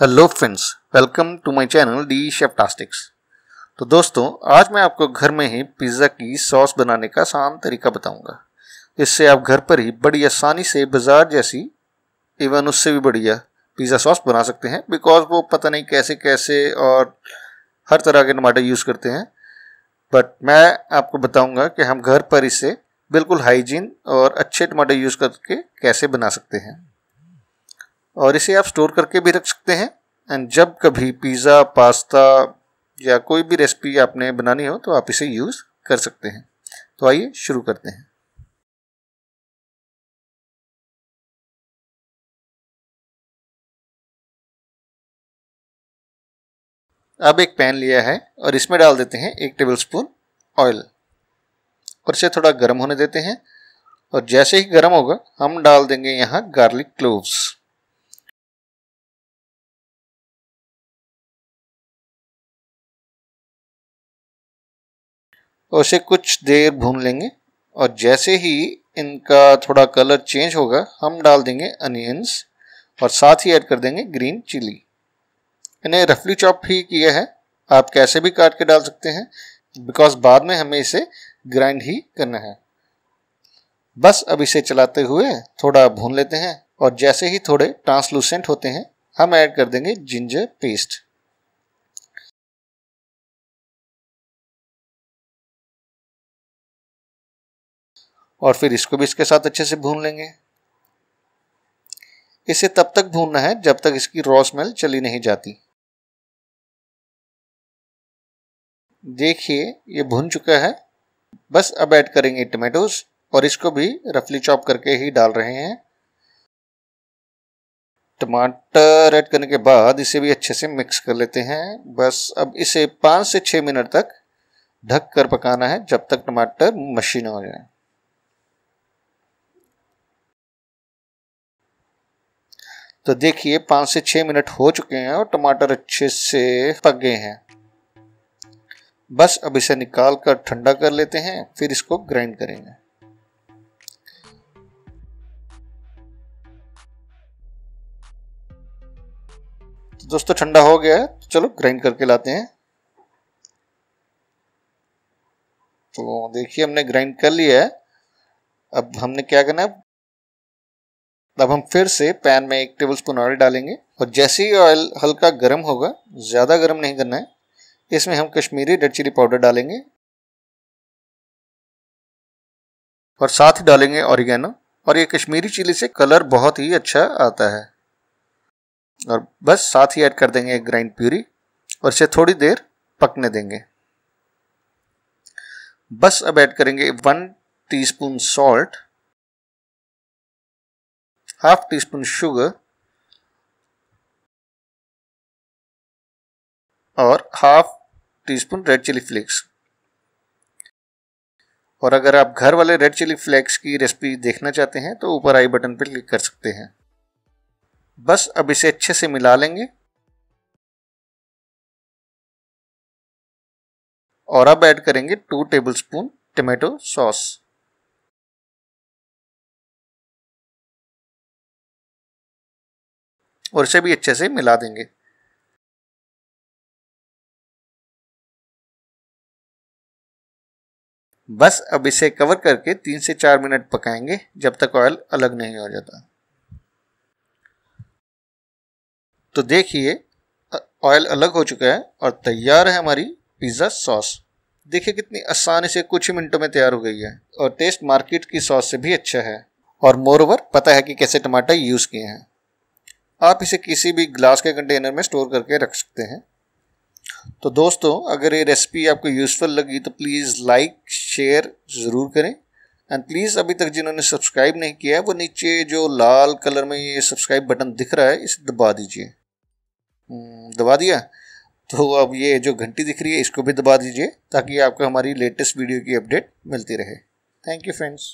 hello friends welcome to my channel डी टास्टिक्स तो दोस्तों आज मैं आपको घर में ही पिज़्ज़ा की सॉस बनाने का आसान तरीका बताऊंगा इससे आप घर पर ही बड़ी आसानी से बाजार जैसी इवन उससे भी बढ़िया पिज़्ज़ा सॉस बना सकते हैं बिकॉज वो पता नहीं कैसे कैसे और हर तरह के टमाटर यूज़ करते हैं बट मैं आपको बताऊँगा कि हम घर पर इसे बिल्कुल हाइजीन और अच्छे टमाटर यूज़ करके कैसे बना सकते हैं और इसे आप स्टोर करके भी रख सकते हैं एंड जब कभी पिज़्ज़ा पास्ता या कोई भी रेसिपी आपने बनानी हो तो आप इसे यूज़ कर सकते हैं तो आइए शुरू करते हैं अब एक पैन लिया है और इसमें डाल देते हैं एक टेबल स्पून ऑयल और इसे थोड़ा गर्म होने देते हैं और जैसे ही गर्म होगा हम डाल देंगे यहाँ गार्लिक क्लोव्स और उसे कुछ देर भून लेंगे और जैसे ही इनका थोड़ा कलर चेंज होगा हम डाल देंगे अनियंस और साथ ही ऐड कर देंगे ग्रीन चिली इन्हें रफली चॉप ही किया है आप कैसे भी काट के डाल सकते हैं बिकॉज बाद में हमें इसे ग्राइंड ही करना है बस अब इसे चलाते हुए थोड़ा भून लेते हैं और जैसे ही थोड़े ट्रांसलूसेंट होते हैं हम ऐड कर देंगे जिंजर पेस्ट और फिर इसको भी इसके साथ अच्छे से भून लेंगे इसे तब तक भूनना है जब तक इसकी रॉ स्मेल चली नहीं जाती देखिए ये भून चुका है बस अब ऐड करेंगे टमेटोज और इसको भी रफली चॉप करके ही डाल रहे हैं टमाटर ऐड करने के बाद इसे भी अच्छे से मिक्स कर लेते हैं बस अब इसे पाँच से छः मिनट तक ढक कर पकाना है जब तक टमाटर मशीन हो जाए तो देखिए पाँच से छः मिनट हो चुके हैं और टमाटर अच्छे से पक गए हैं बस अब इसे निकाल कर ठंडा कर लेते हैं फिर इसको ग्राइंड करेंगे तो दोस्तों ठंडा हो गया है तो चलो ग्राइंड करके लाते हैं तो देखिए हमने ग्राइंड कर लिया है अब हमने क्या करना है अब हम फिर से पैन में एक टेबल स्पून ऑयल डालेंगे और जैसे ही ऑयल हल्का गर्म होगा ज़्यादा गर्म नहीं करना है इसमें हम कश्मीरी रेड चिली पाउडर डालेंगे और साथ ही डालेंगे ऑरिगेनो और ये कश्मीरी चिली से कलर बहुत ही अच्छा आता है और बस साथ ही ऐड कर देंगे ग्राइंड प्यूरी और इसे थोड़ी देर पकने देंगे बस अब ऐड करेंगे one teaspoon salt half teaspoon sugar और half teaspoon red chilli flakes और अगर आप घर वाले रेड चिली फ्लेक्स की रेसिपी देखना चाहते हैं तो ऊपर आई बटन पर क्लिक कर सकते हैं बस अब इसे अच्छे से मिला लेंगे और अब ऐड करेंगे टू टेबलस्पून टमाटो सॉस और इसे भी अच्छे से मिला देंगे बस अब इसे कवर करके तीन से चार मिनट पकाएंगे जब तक ऑयल अलग नहीं हो जाता तो देखिए ऑयल अलग हो चुका है और तैयार है हमारी पिज़्ज़ा सॉस देखिए कितनी आसानी से कुछ ही मिनटों में तैयार हो गई है और टेस्ट मार्केट की सॉस से भी अच्छा है और मोर ओवर पता है कि कैसे टमाटर यूज़ किए हैं आप इसे किसी भी ग्लास के कंटेनर में स्टोर करके रख सकते हैं तो दोस्तों अगर ये रेसिपी आपको यूज़फुल लगी तो प्लीज़ लाइक शेयर ज़रूर करें एंड प्लीज़ अभी तक जिन्होंने सब्सक्राइब नहीं किया है वो नीचे जो लाल कलर में ये सब्सक्राइब बटन दिख रहा है इसे दबा दीजिए हम्म, दबा दिया तो अब ये जो घंटी दिख रही है इसको भी दबा दीजिए ताकि आपको हमारी लेटेस्ट वीडियो की अपडेट मिलती रहे थैंक यू फ्रेंड्स